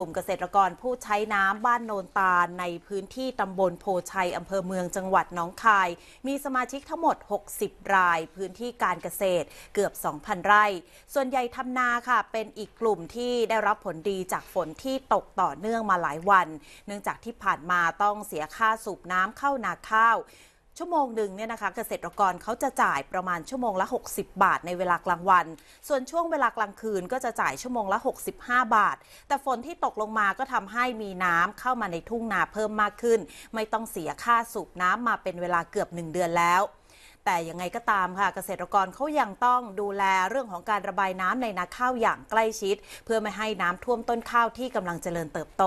กลุ่มเกษตรกรผู้ใช้น้ำบ้านโนนตาลในพื้นที่ตำบลโพชัยอำเภอเมืองจังหวัดน้องคาย มีสมาชิกทั้งหมด 60 รายพื้นที่การเกษตรเกือบ 2,000 ไร่ ส่วนใหญ่ทำนาค่ะ เป็นอีกกลุ่มที่ได้รับผลดีจากฝนที่ตกต่อเนื่องมาหลายวัน เนื่องจากที่ผ่านมาต้องเสียค่าสูบน้ำเข้านาข้าวชั่วโมงหนึ่งเนี่ยนะคะเกษตรกรเขาจะจ่ายประมาณชั่วโมงละ 60 บาทในเวลากลางวัน ส่วนช่วงเวลากลางคืน ก็จะจ่ายชั่วโมงละ 65 บาท แต่ฝนที่ตกลงมาก็ทำให้มีน้ำเข้ามาในทุ่งนาเพิ่มมากขึ้น ไม่ต้องเสียค่าสูบน้ำมาเป็นเวลาเกือบ 1 เดือนแล้ว แต่ยังไงก็ตามค่ะ เกษตรกรเขายังต้องดูแลเรื่องของการระบายน้ำในนาข้าวอย่างใกล้ชิด เพื่อไม่ให้น้ำท่วมต้นข้าวที่กำลังเจริญเติบโต